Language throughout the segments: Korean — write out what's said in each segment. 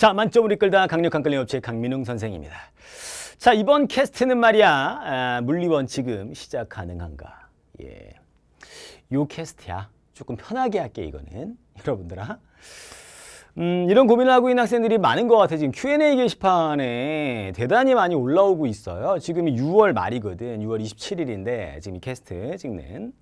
자, 만점을 이끌다 강력한 끌림 업체 강민웅 선생입니다. 자, 이번 캐스트는 말이야, 아, 물리원 지금 시작 가능한가? 예. 요 캐스트야. 조금 편하게 할게, 이거는. 여러분들아. 음, 이런 고민을 하고 있는 학생들이 많은 것 같아요. 지금 Q&A 게시판에 대단히 많이 올라오고 있어요. 지금이 6월 말이거든. 6월 27일인데 지금 이 캐스트 찍는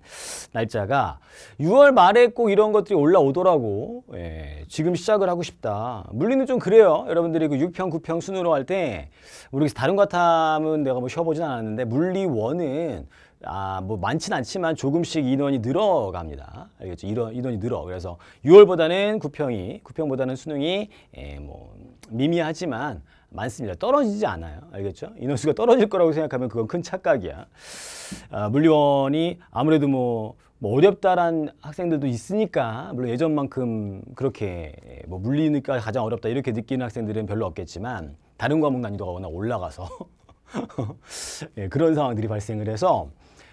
날짜가 6월 말에 꼭 이런 것들이 올라오더라고. 예, 지금 시작을 하고 싶다. 물리는 좀 그래요. 여러분들이 그 6평, 9평 순으로 할 때 우리 다른 과탐은 내가 뭐 쉬어보진 않았는데 물리 원은 아, 뭐 많진 않지만 조금씩 인원이 늘어갑니다. 알겠죠? 인원, 인원이 늘어. 그래서 6월보다는 9평이, 9평보다는 수능이 예, 뭐 미미하지만 많습니다. 떨어지지 않아요. 알겠죠? 인원수가 떨어질 거라고 생각하면 그건 큰 착각이야. 아, 물리원이 아무래도 뭐, 뭐 어렵다란 학생들도 있으니까 물론 예전만큼 그렇게 뭐 물리니까 가장 어렵다 이렇게 느끼는 학생들은 별로 없겠지만 다른 과목 난이도가 워낙 올라가서 예, 그런 상황들이 발생을 해서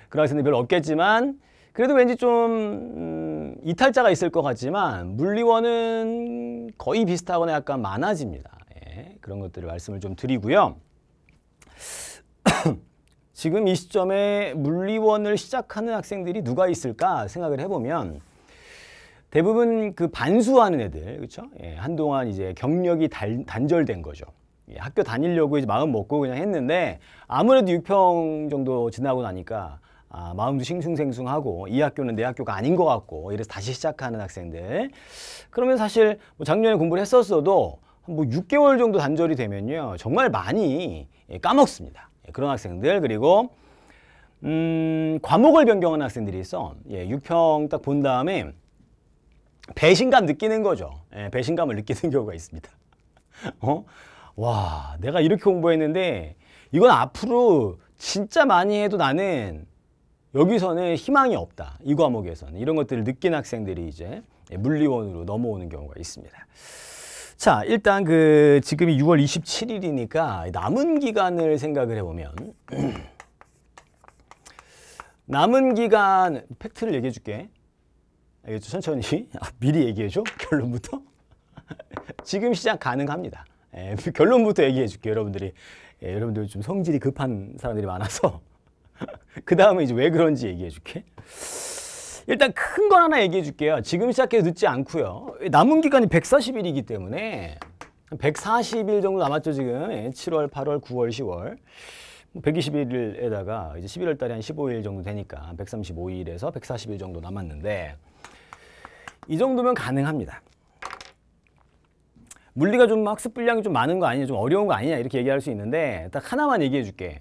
그라이슨이 별로 없겠지만 그래도 왠지 좀 음, 이탈자가 있을 것 같지만 물리원은 거의 비슷하거나 약간 많아집니다. 예, 그런 것들을 말씀을 좀 드리고요. 지금 이 시점에 물리원을 시작하는 학생들이 누가 있을까 생각을 해보면 대부분 그 반수하는 애들 그렇죠? 예, 한동안 이제 경력이 달, 단절된 거죠. 예, 학교 다니려고 이제 마음 먹고 그냥 했는데 아무래도 6평 정도 지나고 나니까 아, 마음도 싱숭생숭하고 이 학교는 내 학교가 아닌 것 같고 이래서 다시 시작하는 학생들 그러면 사실 뭐 작년에 공부를 했었어도 뭐 6개월 정도 단절이 되면요 정말 많이 예, 까먹습니다 예, 그런 학생들 그리고 음, 과목을 변경한 학생들이 있어 예, 6평 딱 본 다음에 배신감 느끼는 거죠 예, 배신감을 느끼는 경우가 있습니다 어? 와 내가 이렇게 공부했는데 이건 앞으로 진짜 많이 해도 나는 여기서는 희망이 없다. 이 과목에서는 이런 것들을 느낀 학생들이 이제 물리원으로 넘어오는 경우가 있습니다. 자, 일단 그 지금이 6월 27일이니까 남은 기간을 생각을 해보면 남은 기간 팩트를 얘기해 줄게. 알겠죠? 천천히. 아, 미리 얘기해 줘. 결론부터. 지금 시작 가능합니다. 예, 결론부터 얘기해 줄게요. 여러분들이 예, 여러분들이 좀 성질이 급한 사람들이 많아서 그 다음에 이제 왜 그런지 얘기해 줄게. 일단 큰건 하나 얘기해 줄게요. 지금 시작해도 늦지 않고요. 남은 기간이 140일이기 때문에 140일 정도 남았죠 지금 7월, 예, 8월, 9월, 10월 121일에다가 이제 11월 달에 한 15일 정도 되니까 135일에서 140일 정도 남았는데 이 정도면 가능합니다. 물리가 좀 학습 분량이 좀 많은 거 아니냐, 좀 어려운 거 아니냐 이렇게 얘기할 수 있는데 딱 하나만 얘기해 줄게.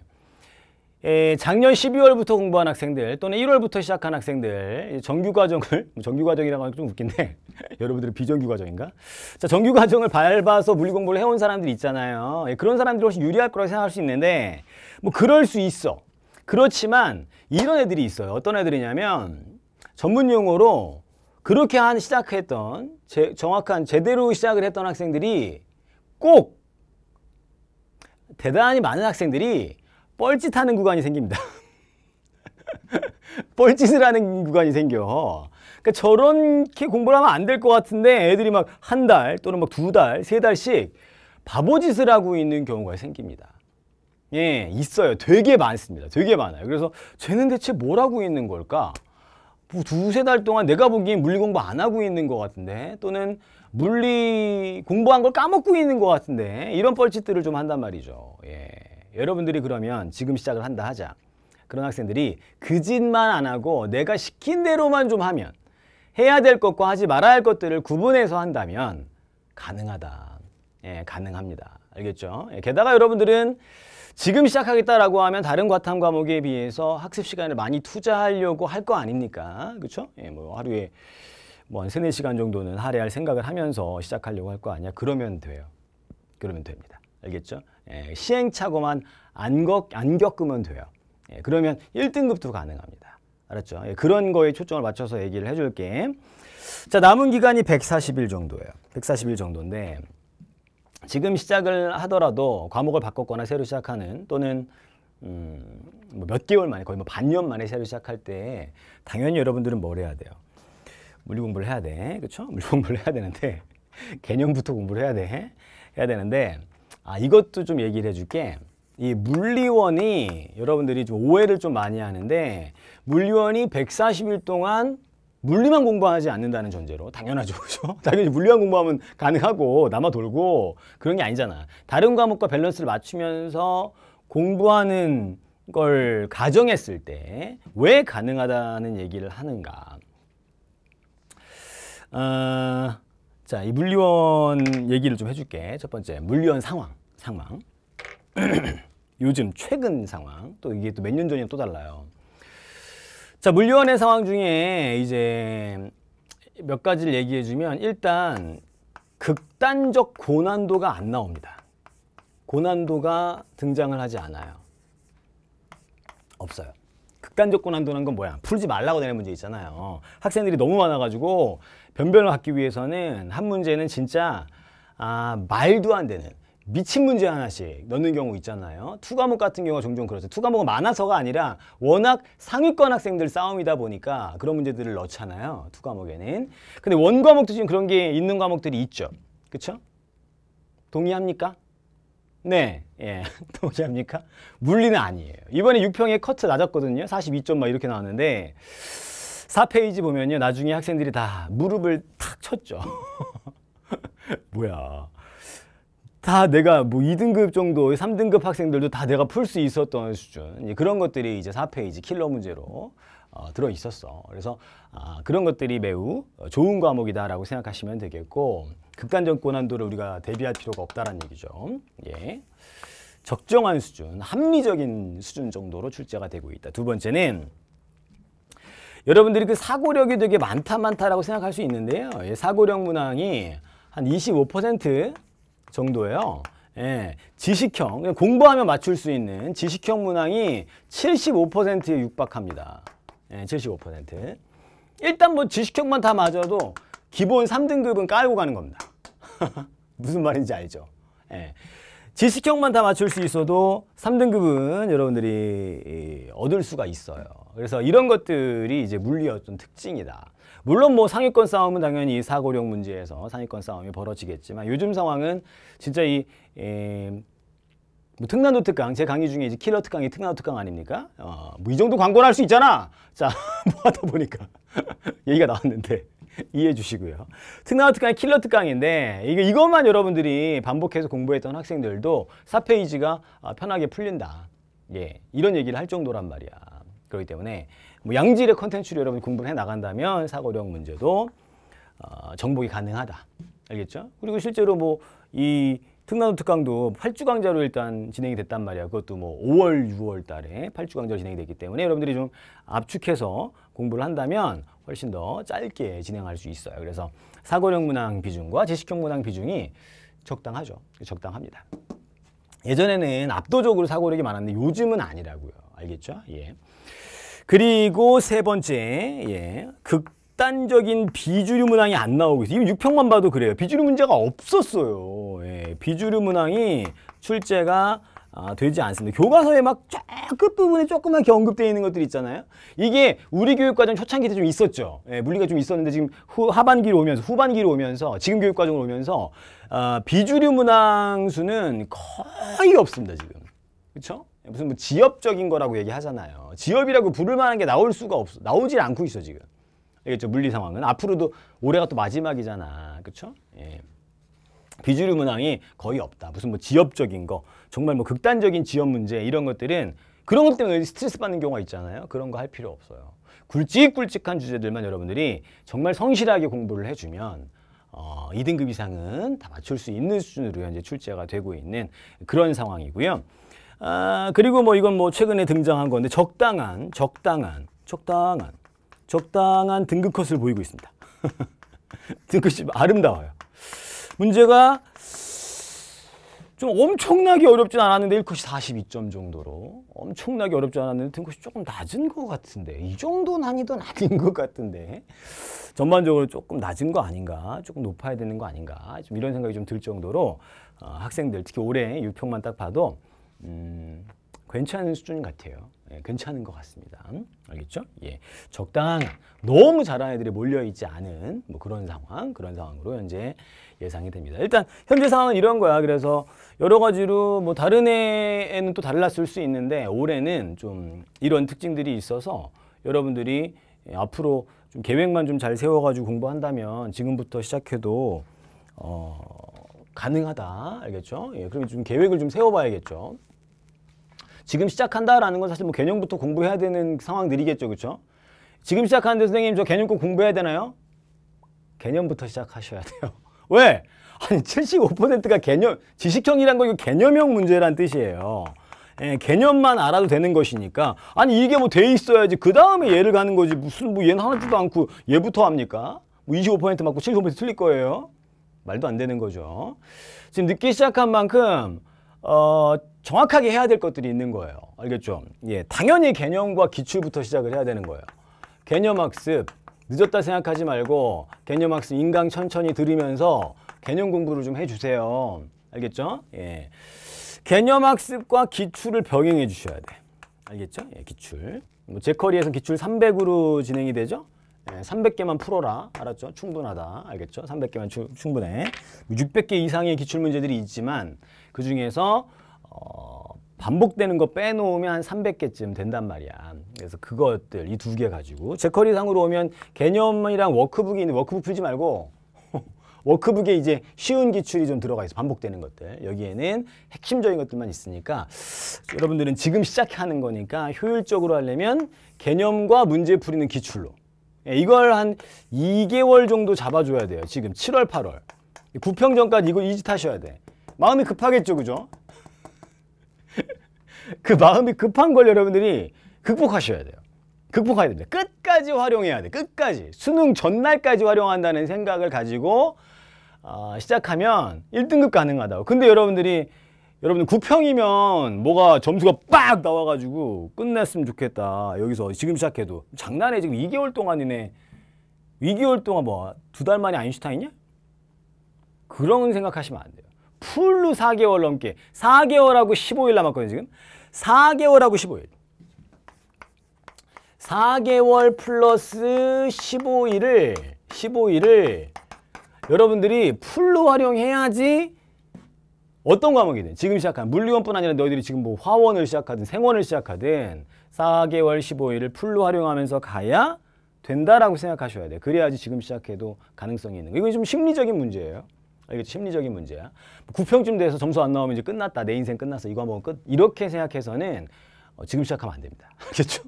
에, 예, 작년 12월부터 공부한 학생들 또는 1월부터 시작한 학생들 정규과정을 뭐 정규과정이라고 하면 좀 웃긴데 여러분들은 비정규과정인가? 자 정규과정을 밟아서 물리공부를 해온 사람들 있잖아요 예, 그런 사람들이 훨씬 유리할 거라고 생각할 수 있는데 뭐 그럴 수 있어 그렇지만 이런 애들이 있어요 어떤 애들이냐면 전문 용어로 그렇게 한 시작했던 제, 정확한 제대로 시작을 했던 학생들이 꼭 대단히 많은 학생들이 뻘짓하는 구간이 생깁니다. 뻘짓을 하는 구간이 생겨. 그러니까 저렇게 공부를 하면 안 될 것 같은데 애들이 막 한 달 또는 막 두 달, 세 달씩 바보짓을 하고 있는 경우가 생깁니다. 예, 있어요. 되게 많습니다. 되게 많아요. 그래서 쟤는 대체 뭘 하고 있는 걸까? 뭐 두세 달 동안 내가 보기엔 물리 공부 안 하고 있는 것 같은데 또는 물리 공부한 걸 까먹고 있는 것 같은데 이런 뻘짓들을 좀 한단 말이죠. 예. 여러분들이 그러면 지금 시작을 한다 하자. 그런 학생들이 그 짓만 안 하고 내가 시킨 대로만 좀 하면 해야 될 것과 하지 말아야 할 것들을 구분해서 한다면 가능하다. 예, 가능합니다. 알겠죠? 예, 게다가 여러분들은 지금 시작하겠다라고 하면 다른 과탐 과목에 비해서 학습 시간을 많이 투자하려고 할 거 아닙니까? 그렇죠? 예, 뭐 하루에 뭐한 세 시간 정도는 할애할 생각을 하면서 시작하려고 할 거 아니야? 그러면 돼요. 그러면 됩니다. 알겠죠? 예, 시행착오만 안, 겪, 안 겪으면 돼요. 예, 그러면 1등급도 가능합니다. 알았죠? 예, 그런 거에 초점을 맞춰서 얘기를 해줄게. 자, 남은 기간이 140일 정도예요. 140일 정도인데 지금 시작을 하더라도 과목을 바꿨거나 새로 시작하는 또는 음, 뭐 몇 개월 만에 거의 뭐 반년 만에 새로 시작할 때 당연히 여러분들은 뭘 해야 돼요? 물리 공부를 해야 돼. 그렇죠? 물리 공부를 해야 되는데 개념부터 공부를 해야 돼. 해야 되는데 아 이것도 좀 얘기를 해줄게 이 물리원이 여러분들이 좀 오해를 좀 많이 하는데 물리원이 140일 동안 물리만 공부하지 않는다는 전제로 당연하죠 그죠 당연히 물리만 공부하면 가능하고 남아 돌고 그런 게 아니잖아 다른 과목과 밸런스를 맞추면서 공부하는 걸 가정했을 때 왜 가능하다는 얘기를 하는가 어... 자, 이 물리원 얘기를 좀 해줄게. 첫 번째, 물리원 상황, 상황. 요즘 최근 상황, 또 이게 또 몇 년 전이랑 또 달라요. 자, 물리원의 상황 중에 이제 몇 가지를 얘기해주면 일단 극단적 고난도가 안 나옵니다. 고난도가 등장을 하지 않아요. 없어요. 극단적 고난도는 건 뭐야? 풀지 말라고 되는 문제 있잖아요. 학생들이 너무 많아가지고 변별을 받기 위해서는 한 문제는 진짜 아, 말도 안 되는 미친 문제 하나씩 넣는 경우 있잖아요. 투 과목 같은 경우가 종종 그렇죠. 투 과목은 많아서가 아니라 워낙 상위권 학생들 싸움이다 보니까 그런 문제들을 넣잖아요. 투 과목에는. 근데 원 과목도 지금 그런 게 있는 과목들이 있죠. 그렇죠? 동의합니까? 네, 예, 동의합니까? 물리는 아니에요. 이번에 6평에 커트 낮았거든요. 42점 막 이렇게 나왔는데 4페이지 보면요. 나중에 학생들이 다 무릎을 탁 쳤죠. 뭐야. 다 내가 뭐 2등급 정도, 3등급 학생들도 다 내가 풀 수 있었던 수준. 예, 그런 것들이 이제 4페이지 킬러 문제로 어, 들어 있었어. 그래서 아, 그런 것들이 매우 좋은 과목이다라고 생각하시면 되겠고 극단적 고난도를 우리가 대비할 필요가 없다라는 얘기죠. 예. 적정한 수준, 합리적인 수준 정도로 출제가 되고 있다. 두 번째는 여러분들이 그 사고력이 되게 많다 많다라고 생각할 수 있는데요. 예, 사고력 문항이 한 25% 정도예요. 예, 지식형, 공부하면 맞출 수 있는 지식형 문항이 75%에 육박합니다. 예, 75%. 일단 뭐 지식형만 다 맞아도 기본 3등급은 깔고 가는 겁니다. 무슨 말인지 알죠? 예. 지식형만 다 맞출 수 있어도 3등급은 여러분들이 얻을 수가 있어요. 그래서 이런 것들이 이제 물리의 어떤 특징이다. 물론 뭐 상위권 싸움은 당연히 사고력 문제에서 상위권 싸움이 벌어지겠지만 요즘 상황은 진짜 이 에, 뭐 특난도 특강 제 강의 중에 이제 킬러 특강이 특난도 특강 아닙니까? 어, 뭐이 정도 광고를 할 수 있잖아. 자, 뭐 하다 보니까 얘기가 나왔는데 이해해 주시고요. 특나무 특강 킬러 특강인데 이거 이것만 여러분들이 반복해서 공부했던 학생들도 4페이지가 아, 편하게 풀린다. 예, 이런 얘기를 할 정도란 말이야. 그렇기 때문에 뭐 양질의 컨텐츠로 여러분 공부해 나간다면 사고력 문제도 어, 정복이 가능하다. 알겠죠? 그리고 실제로 뭐 이 특나무 특강도 8주 강좌로 일단 진행이 됐단 말이야. 그것도 뭐 5월, 6월 달에 8주 강좌로 진행이 됐기 때문에 여러분들이 좀 압축해서 공부를 한다면 훨씬 더 짧게 진행할 수 있어요. 그래서 사고력 문항 비중과 지식형 문항 비중이 적당하죠. 적당합니다. 예전에는 압도적으로 사고력이 많았는데 요즘은 아니라고요. 알겠죠? 예. 그리고 세 번째, 예. 극단적인 비주류 문항이 안 나오고 있어요. 이거 6평만 봐도 그래요. 비주류 문제가 없었어요. 예. 비주류 문항이 출제가 아, 되지 않습니다. 교과서에 막 쫙 끝부분에 조금만 이게 언급되어 있는 것들이 있잖아요. 이게 우리 교육과정 초창기 때 좀 있었죠. 예, 물리가 좀 있었는데 지금 후, 하반기로 오면서 후반기로 오면서 지금 교육과정으로 오면서 아, 비주류 문항수는 거의 없습니다. 지금. 그렇죠? 무슨 뭐 지엽적인 거라고 얘기하잖아요. 지엽이라고 부를 만한 게 나올 수가 없어. 나오질 않고 있어 지금. 알겠죠? 물리 상황은 앞으로도 올해가 또 마지막이잖아. 그렇죠? 예. 비주류 문항이 거의 없다. 무슨 뭐 지역적인 거, 정말 뭐 극단적인 지역 문제 이런 것들은 그런 것 때문에 스트레스 받는 경우가 있잖아요. 그런 거 할 필요 없어요. 굵직굵직한 주제들만 여러분들이 정말 성실하게 공부를 해주면 어, 2등급 이상은 다 맞출 수 있는 수준으로 현재 출제가 되고 있는 그런 상황이고요. 아, 그리고 뭐 이건 뭐 최근에 등장한 건데 적당한, 적당한, 적당한, 적당한 등급 컷을 보이고 있습니다. 등급이 아름다워요. 문제가 좀 엄청나게 어렵진 않았는데 1컷이 42점 정도로 엄청나게 어렵진 않았는데 등컷이 조금 낮은 것 같은데 이 정도 난이도는 아닌 것 같은데 전반적으로 조금 낮은 거 아닌가 조금 높아야 되는 거 아닌가 좀 이런 생각이 좀 들 정도로 어, 학생들 특히 올해 6평만 딱 봐도 음, 괜찮은 수준 같아요 예, 괜찮은 것 같습니다 음? 알겠죠? 예, 적당한 너무 잘하는 애들이 몰려있지 않은 뭐 그런 상황 그런 상황으로 현재 예상이 됩니다. 일단 현재 상황은 이런 거야. 그래서 여러 가지로 뭐 다른 해에는 또 달랐을 수 있는데 올해는 좀 이런 특징들이 있어서 여러분들이 앞으로 좀 계획만 좀 잘 세워가지고 공부한다면 지금부터 시작해도 어, 가능하다 알겠죠? 예, 그럼 좀 계획을 좀 세워봐야겠죠. 지금 시작한다라는 건 사실 뭐 개념부터 공부해야 되는 상황들이겠죠, 그렇죠? 지금 시작하는데 선생님 저 개념 꼭 공부해야 되나요? 개념부터 시작하셔야 돼요. 왜? 아니 75%가 개념 지식형이란 거 이거 개념형 문제란 뜻이에요. 예, 개념만 알아도 되는 것이니까 아니 이게 뭐 돼 있어야지 그 다음에 얘를 가는 거지 무슨 뭐 얘는 하나도 않고 얘부터 합니까? 뭐25% 맞고 75% 틀릴 거예요. 말도 안 되는 거죠. 지금 늦게 시작한 만큼 어, 정확하게 해야 될 것들이 있는 거예요. 알겠죠? 예, 당연히 개념과 기출부터 시작을 해야 되는 거예요. 개념 학습, 늦었다 생각하지 말고 개념학습 인강 천천히 들으면서 개념 공부를 좀 해주세요. 알겠죠? 예. 개념학습과 기출을 병행해 주셔야 돼. 알겠죠? 예, 기출. 뭐 제커리에서 기출 300으로 진행이 되죠? 예, 300개만 풀어라. 알았죠? 충분하다. 알겠죠? 300개만 추, 충분해. 600개 이상의 기출 문제들이 있지만 그 중에서 어, 반복되는 거 빼놓으면 한 300개쯤 된단 말이야. 그래서 그것들 이 두 개 가지고 제커리 상으로 오면 개념이랑 워크북이 있는 워크북 풀지 말고 워크북에 이제 쉬운 기출이 좀 들어가 있어 반복되는 것들 여기에는 핵심적인 것들만 있으니까 여러분들은 지금 시작하는 거니까 효율적으로 하려면 개념과 문제 풀이는 기출로 예, 이걸 한 2개월 정도 잡아줘야 돼요 지금 7월 8월 9평 전까지 이거 이짓하셔야 돼 마음이 급하겠죠 그죠 그 마음이 급한 걸 여러분들이 극복하셔야 돼요. 극복해야 됩니다. 끝까지 활용해야 돼. 끝까지. 수능 전날까지 활용한다는 생각을 가지고 어, 시작하면 1등급 가능하다고. 근데 여러분들이 여러분들 9평이면 뭐가 점수가 빡 나와가지고 끝냈으면 좋겠다. 여기서 지금 시작해도. 장난해. 지금 2개월 동안이네. 2개월 동안 뭐 두 달 만에 아인슈타인이야? 그런 생각하시면 안 돼요. 풀로 4개월 넘게. 4개월하고 15일 남았거든요, 지금. 4개월하고 15일. 4개월 플러스 15일을 15일을 여러분들이 풀로 활용해야지 어떤 과목이든 지금 시작한 물리원뿐 아니라 너희들이 지금 뭐 화원을 시작하든 생원을 시작하든 4개월 15일을 풀로 활용하면서 가야 된다라고 생각하셔야 돼요. 그래야지 지금 시작해도 가능성이 있는 거. 이건 좀 심리적인 문제예요. 이게 심리적인 문제야. 9평쯤 돼서 점수 안 나오면 이제 끝났다. 내 인생 끝났어. 이거 한번 끝. 이렇게 생각해서는 어, 지금 시작하면 안 됩니다. 알겠죠?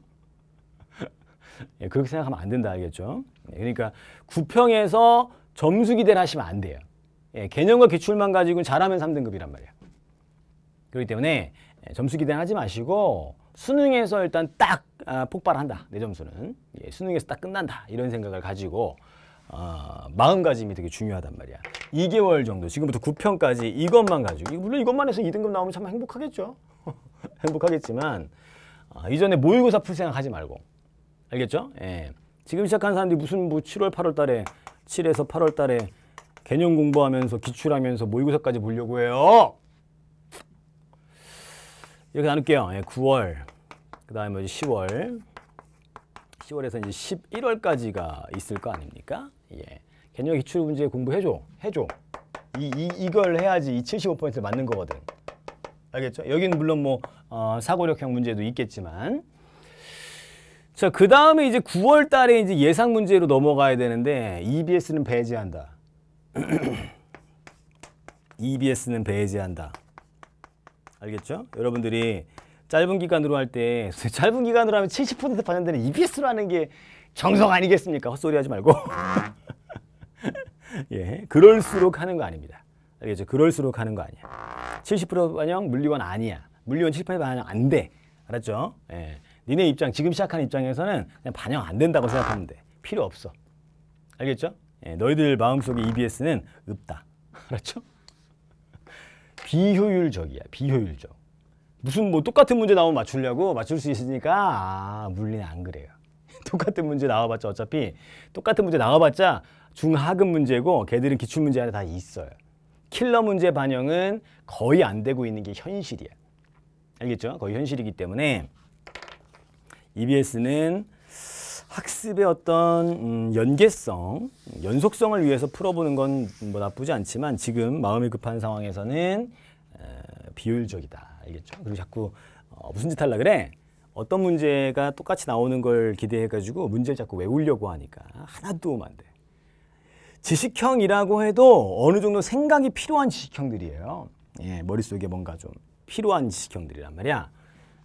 예, 그렇게 생각하면 안 된다. 알겠죠? 예, 그러니까 9평에서 점수 기대를 하시면 안 돼요. 예, 개념과 기출만 가지고 잘하면 3등급이란 말이야. 그렇기 때문에 예, 점수 기대는 하지 마시고 수능에서 일단 딱 아, 폭발한다. 내 점수는. 예, 수능에서 딱 끝난다. 이런 생각을 가지고 아, 마음가짐이 되게 중요하단 말이야. 2개월 정도 지금부터 9편까지 이것만 가지고 물론 이것만 해서 2등급 나오면 참 행복하겠죠. 행복하겠지만 아, 이전에 모의고사 풀 생각하지 말고 알겠죠? 예. 지금 시작한 사람들이 무슨 뭐 7월 8월 달에 7에서 8월 달에 개념 공부하면서 기출하면서 모의고사까지 보려고 해요. 이렇게 나눌게요. 예, 9월 그 다음에 10월 10월에서 이제 11월까지가 있을 거 아닙니까? 예. 개념 기출 문제 공부해줘. 해줘. 이, 이, 이걸 해야지 이75% 맞는 거거든. 알겠죠? 여기는 물론 뭐 어, 사고력형 문제도 있겠지만 자, 그 다음에 이제 9월 달에 이제 예상 문제로 넘어가야 되는데 EBS는 배제한다. EBS는 e 배제한다. 알겠죠? 여러분들이 짧은 기간으로 할때 짧은 기간으로 하면 70% 반영되는 EBS로 하는 게정성 아니겠습니까? 헛소리 하지 말고. 예, 그럴수록 하는 거 아닙니다. 알겠죠? 그럴수록 하는 거 아니야. 70% 반영 물리원 아니야. 물리원 70% 반영 안 돼. 알았죠? 예. 니네 입장, 지금 시작하 입장에서는 그냥 반영 안 된다고 생각하면 돼. 필요 없어. 알겠죠? 예, 너희들 마음속에 EBS는 없다. 알았죠? 비효율적이야. 비효율적. 무슨 뭐 똑같은 문제 나오면 맞추려고 맞출 수 있으니까 아, 물리는 안 그래요. 똑같은 문제 나와봤자 어차피 똑같은 문제 나와봤자 중하급 문제고 걔들은 기출 문제 안에 다 있어요. 킬러 문제 반영은 거의 안 되고 있는 게 현실이야. 알겠죠? 거의 현실이기 때문에 EBS는 학습의 어떤 음, 연계성, 연속성을 위해서 풀어보는 건 뭐 나쁘지 않지만 지금 마음이 급한 상황에서는 비효율적이다. 알겠죠? 그리고 자꾸 어, 무슨 짓 할라 그래? 어떤 문제가 똑같이 나오는 걸 기대해가지고 문제를 자꾸 외우려고 하니까 하나도 오면 안 돼. 지식형이라고 해도 어느 정도 생각이 필요한 지식형들이에요. 예, 머릿속에 뭔가 좀 필요한 지식형들이란 말이야.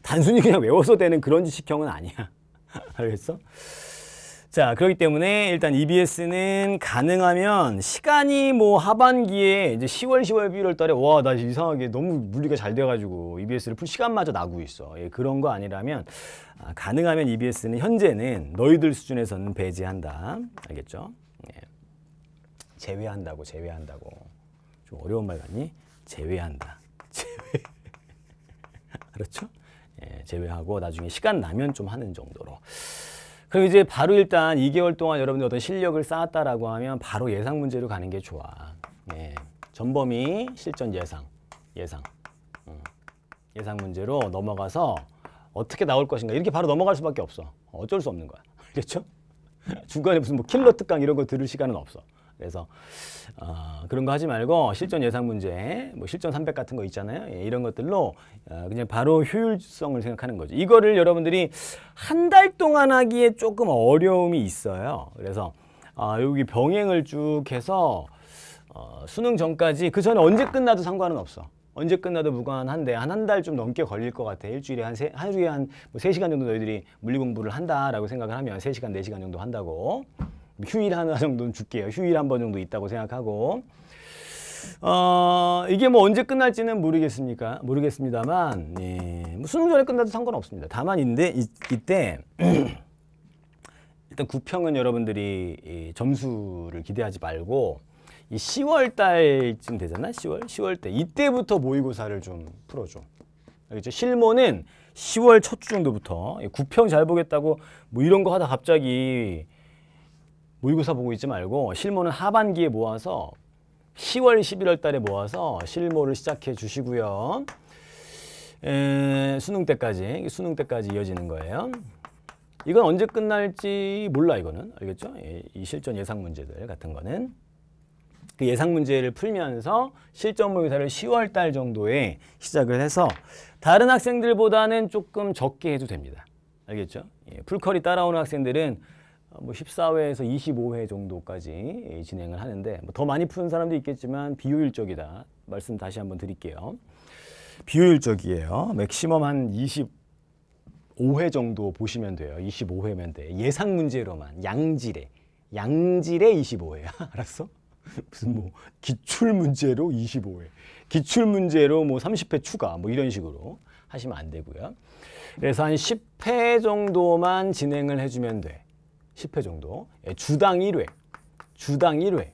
단순히 그냥 외워서 되는 그런 지식형은 아니야. 알겠어? 자, 그렇기 때문에 일단 EBS는 가능하면 시간이 뭐 하반기에 이제 10월, 10월, 11월 달에 와, 나 이상하게 너무 물리가 잘 돼가지고 EBS를 풀 시간마저 나고 있어. 예, 그런 거 아니라면 아, 가능하면 EBS는 현재는 너희들 수준에서는 배제한다. 알겠죠? 예. 제외한다고, 제외한다고. 좀 어려운 말 같니? 제외한다. 제외. 알았죠? 예, 제외하고 나중에 시간 나면 좀 하는 정도로. 그럼 이제 바로 일단 2개월 동안 여러분들 어떤 실력을 쌓았다라고 하면 바로 예상 문제로 가는 게 좋아. 예. 전범위 실전 예상. 예상. 음. 예상 문제로 넘어가서 어떻게 나올 것인가 이렇게 바로 넘어갈 수밖에 없어. 어쩔 수 없는 거야. 알겠죠? 중간에 무슨 뭐 킬러 특강 이런 거 들을 시간은 없어. 그래서 어, 그런 거 하지 말고 실전 예상 문제, 뭐 실전 300 같은 거 있잖아요. 예, 이런 것들로 어, 그냥 바로 효율성을 생각하는 거죠. 이거를 여러분들이 한 달 동안 하기에 조금 어려움이 있어요. 그래서 아, 여기 병행을 쭉 해서 어, 수능 전까지 그 전에 언제 끝나도 상관은 없어. 언제 끝나도 무관한데 한 한 달 좀 넘게 걸릴 것 같아. 일주일에 한, 세, 하루에 한뭐 3시간 정도 너희들이 물리 공부를 한다라고 생각을 하면 3시간, 4시간 정도 한다고. 휴일 하나 정도는 줄게요. 휴일 한 번 정도 있다고 생각하고 어, 이게 뭐 언제 끝날지는 모르겠습니까? 모르겠습니다만 예, 뭐 수능 전에 끝나도 상관없습니다. 다만인데 이, 이때 일단 구평은 여러분들이 이 점수를 기대하지 말고 이 10월 달쯤 되잖아? 10월? 10월 때 이때부터 모의고사를 좀 풀어줘. 그렇죠? 실모는 10월 첫 주 정도부터 구평 잘 보겠다고 뭐 이런 거 하다 갑자기 모의고사 보고 있지 말고 실무는 하반기에 모아서 10월, 11월 달에 모아서 실무를 시작해 주시고요. 에, 수능 때까지, 수능 때까지 이어지는 거예요. 이건 언제 끝날지 몰라 이거는 알겠죠? 예, 이 실전 예상 문제들 같은 거는 그 예상 문제를 풀면서 실전 모의사를 10월 달 정도에 시작을 해서 다른 학생들보다는 조금 적게 해도 됩니다. 알겠죠? 예, 풀컬이 따라오는 학생들은 어, 뭐 14회에서 25회 정도까지 예, 진행을 하는데 뭐 더 많이 푸는 사람도 있겠지만 비효율적이다 말씀 다시 한번 드릴게요. 비효율적이에요. 맥시멈 한 25회 정도 보시면 돼요. 25회면 돼. 예상 문제로만 양질에 양질에 25회야. 알았어? 무슨 뭐 기출 문제로 25회. 기출 문제로 뭐 30회 추가 뭐 이런 식으로 하시면 안 되고요. 그래서 한 10회 정도만 진행을 해 주면 돼. 10회 정도 예, 주당 1회 주당 1회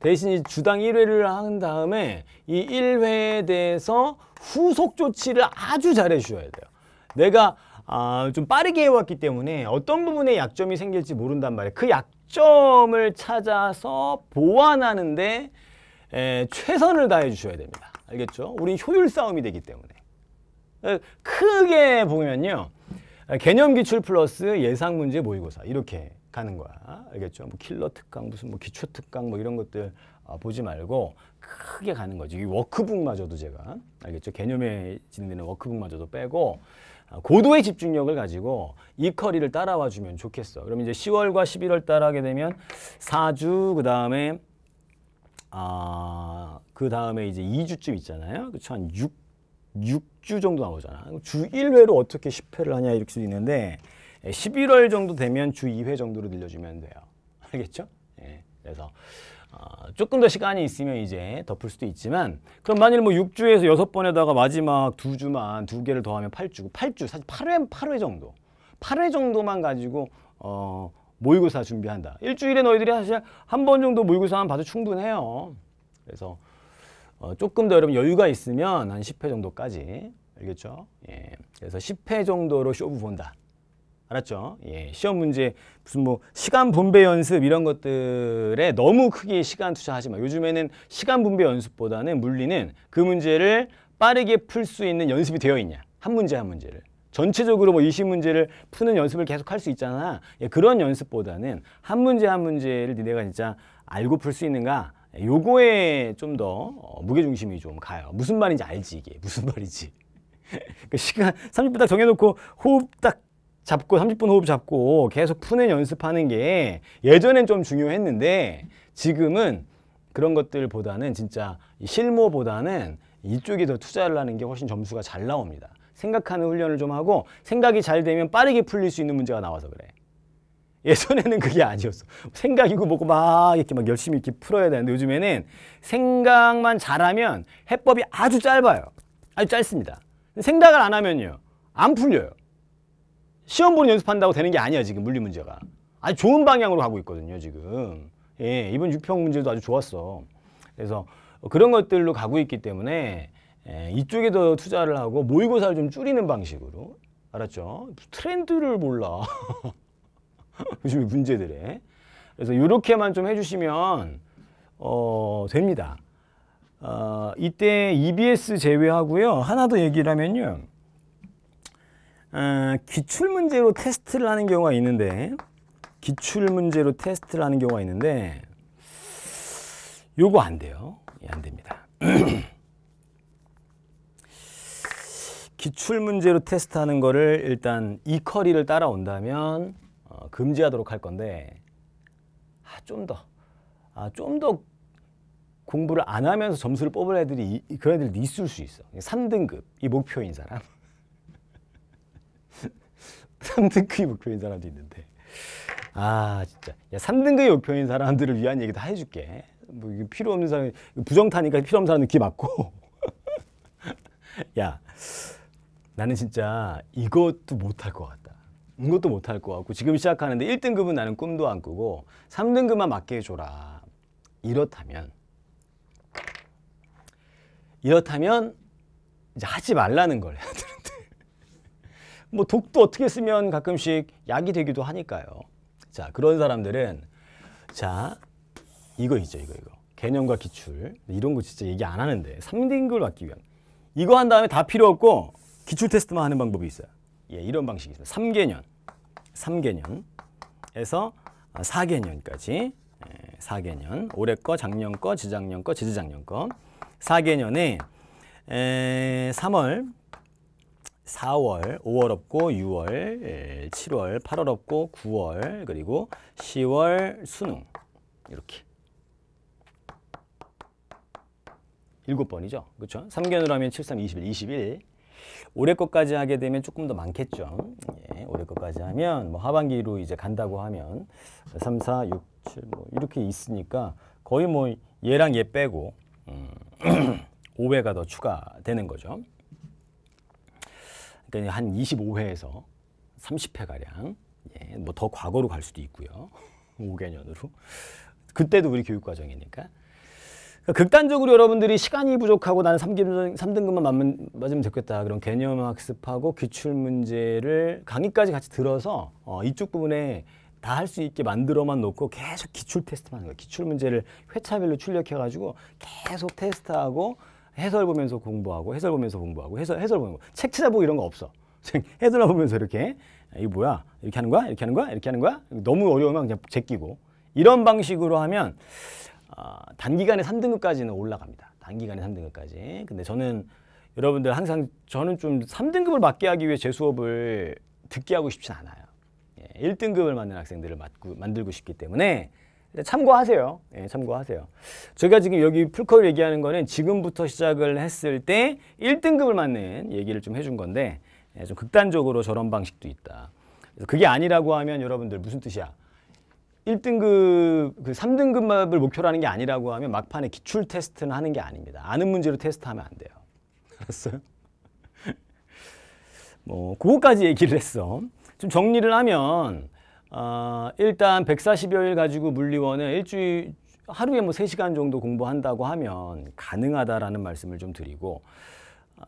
대신 주당 1회를 한 다음에 이 1회에 대해서 후속 조치를 아주 잘 해주셔야 돼요 내가 아, 좀 빠르게 해왔기 때문에 어떤 부분에 약점이 생길지 모른단 말이에요 그 약점을 찾아서 보완하는데 에, 예, 최선을 다해 주셔야 됩니다 알겠죠? 우린 효율 싸움이 되기 때문에 예, 크게 보면요 개념 기출 플러스 예상 문제 모의고사 이렇게 가는 거야. 알겠죠? 뭐 킬러 특강, 무슨 뭐 기초 특강 뭐 이런 것들 아, 보지 말고 크게 가는 거지. 이 워크북마저도 제가 알겠죠? 개념에 진행되는 워크북마저도 빼고 아, 고도의 집중력을 가지고 이 커리를 따라와 주면 좋겠어. 그럼 이제 10월과 11월 따라하게 되면 4주 그다음에 아, 그다음에 이제 2주쯤 있잖아요. 그쵸? 한 6, 6주 정도 나오잖아. 주 1회로 어떻게 10회를 하냐 이렇게 수 있는데 11월 예, 정도 되면 주 2회 정도로 늘려주면 돼요. 알겠죠? 예. 그래서 어, 조금 더 시간이 있으면 이제 덮을 수도 있지만 그럼 만일 뭐 6주에서 6번에다가 마지막 2주만 2개를 더하면 8주고 8주 사실 8회, 8회 정도 8회 정도만 가지고 어, 모의고사 준비한다. 일주일에 너희들이 사실 한 번 정도 모의고사만 봐도 충분해요. 그래서 어, 조금 더 여러분 여유가 있으면 한 10회 정도까지 알겠죠? 예. 그래서 10회 정도로 쇼부 본다. 알았죠? 예. 시험 문제 무슨 뭐 시간 분배 연습 이런 것들에 너무 크게 시간 투자하지 마. 요즘에는 시간 분배 연습보다는 물리는 그 문제를 빠르게 풀 수 있는 연습이 되어 있냐. 한 문제 한 문제를. 전체적으로 뭐 20문제를 푸는 연습을 계속 할 수 있잖아. 예, 그런 연습보다는 한 문제 한 문제를 니네가 진짜 알고 풀 수 있는가 요거에 좀더 어, 무게중심이 좀 가요. 무슨 말인지 알지 이게 무슨 말인지. 그 시간 30분 딱 정해놓고 호흡 딱 잡고 30분 호흡 잡고 계속 푸는 연습하는 게 예전엔 좀 중요했는데 지금은 그런 것들보다는 진짜 실무보다는 이쪽에 더 투자를 하는 게 훨씬 점수가 잘 나옵니다. 생각하는 훈련을 좀 하고 생각이 잘 되면 빠르게 풀릴 수 있는 문제가 나와서 그래. 예전에는 그게 아니었어. 생각이고 뭐고 막 이렇게 막 열심히 이렇게 풀어야 되는데 요즘에는 생각만 잘하면 해법이 아주 짧아요. 아주 짧습니다. 생각을 안 하면요. 안 풀려요. 시험 보는 연습한다고 되는 게 아니야 지금 물리 문제가. 아주 좋은 방향으로 가고 있거든요 지금. 예, 이번 6평 문제도 아주 좋았어. 그래서 그런 것들로 가고 있기 때문에 예, 이쪽에 더 투자를 하고 모의고사를 좀 줄이는 방식으로 알았죠? 트렌드를 몰라. 요즘 문제들에. 그래서 이렇게만 좀 해주시면 어, 됩니다. 어, 이때 EBS 제외하고요. 하나 더 얘기를 하면요. 어, 기출문제로 테스트를 하는 경우가 있는데 기출문제로 테스트를 하는 경우가 있는데 요거 안 돼요. 예, 안 됩니다. 기출문제로 테스트하는 거를 일단 이 커리를 따라온다면 어, 금지하도록 할 건데 아, 좀 더, 아, 좀더 공부를 안 하면서 점수를 뽑을 애들이 그런 애들이 있을 수 있어. 3등급이 목표인 사람. 3등급이 목표인 사람도 있는데 아 진짜 야 3등급이 목표인 사람들을 위한 얘기도 해줄게 뭐 이게 필요 없는 사람 부정 타니까 필요 없는 사람은 귀 막고 야 나는 진짜 이것도 못할 것 같다 아것도 못할 것 같고 지금 시작하는데 1등급은 나는 꿈도 안 꾸고 3등급만 맞게 해줘라. 이렇다면 이렇다면 이제 하지 말라는 걸 해야 되는데 뭐 독도 어떻게 쓰면 가끔씩 약이 되기도 하니까요. 자 그런 사람들은 자 이거 있죠 이거 이거 개념과 기출 이런 거 진짜 얘기 안 하는데 3등급을 맞기 위한 이거 한 다음에 다 필요 없고 기출 테스트만 하는 방법이 있어요. 예, 이런 방식이 있니다 3개년, 3개년에서 4개년까지 아, 4개년, 예, 올해 거, 작년 거, 지작년 거, 지지작년 거 4개년에 에, 3월, 4월, 5월 없고 6월, 7월, 8월 없고 9월, 그리고 10월 수능 이렇게 7 번이죠. 그렇죠? 3개년으로 하면 7, 3, 21, 21 올해 것까지 하게 되면 조금 더 많겠죠. 예, 올해 것까지 하면 뭐 하반기로 이제 간다고 하면 3, 4, 6, 7뭐 이렇게 있으니까 거의 뭐 얘랑 얘 빼고 음, 5회가 더 추가되는 거죠. 그러니까 한 25회에서 30회 가량 예, 뭐더 과거로 갈 수도 있고요. 5개년으로. 그때도 우리 교육과정이니까 극단적으로 여러분들이 시간이 부족하고 나는 3등, 3등급만 맞면 맞으면 좋겠다. 그런 개념 학습하고 기출 문제를 강의까지 같이 들어서 어, 이쪽 부분에 다 할 수 있게 만들어만 놓고 계속 기출 테스트만 하는 거예요. 기출 문제를 회차별로 출력해가지고 계속 테스트하고 해설 보면서 공부하고 해설 보면서 공부하고 해설 해설 보면서 책 찾아보고 이런 거 없어. 해설 보면서 이렇게 아, 이게 뭐야? 이렇게 하는 거야? 이렇게 하는 거야? 이렇게 하는 거야? 너무 어려우면 그냥 제끼고 이런 방식으로 하면 아, 단기간에 3등급까지는 올라갑니다. 단기간에 3등급까지. 근데 저는 여러분들 항상 저는 좀 3등급을 맞게 하기 위해 제 수업을 듣게 하고 싶진 않아요. 예, 1등급을 맞는 학생들을 맞고, 만들고 싶기 때문에 참고하세요. 예, 참고하세요. 제가 지금 여기 풀컵 얘기하는 거는 지금부터 시작을 했을 때 1등급을 맞는 얘기를 좀 해준 건데 예, 좀 극단적으로 저런 방식도 있다. 그게 아니라고 하면 여러분들 무슨 뜻이야? 1등급, 그 3등급을 목표로 하는 게 아니라고 하면 막판에 기출 테스트는 하는 게 아닙니다. 아는 문제로 테스트하면 안 돼요. 알았어요? 뭐 그거까지 얘기를 했어. 좀 정리를 하면 어, 일단 140여일 가지고 물리원을 일주일 하루에 뭐 3시간 정도 공부한다고 하면 가능하다라는 말씀을 좀 드리고 어,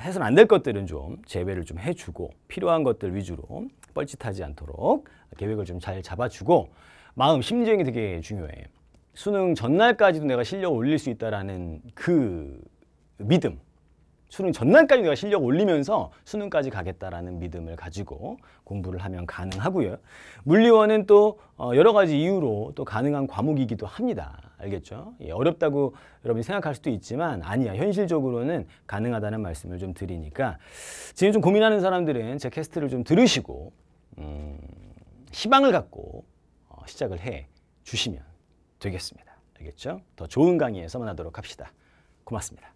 해서는 안 될 것들은 좀 제외를 좀 해주고 필요한 것들 위주로 뻘짓하지 않도록 계획을 좀 잘 잡아주고 마음, 심정이 되게 중요해. 수능 전날까지도 내가 실력 올릴 수 있다라는 그 믿음. 수능 전날까지 내가 실력 올리면서 수능까지 가겠다라는 믿음을 가지고 공부를 하면 가능하고요. 물리원은 또 어, 여러 가지 이유로 또 가능한 과목이기도 합니다. 알겠죠? 예, 어렵다고 여러분이 생각할 수도 있지만 아니야. 현실적으로는 가능하다는 말씀을 좀 드리니까 지금 좀 고민하는 사람들은 제 캐스트를 좀 들으시고 음, 희망을 갖고 시작을 해 주시면 되겠습니다. 알겠죠? 더 좋은 강의에서 만나도록 합시다. 고맙습니다.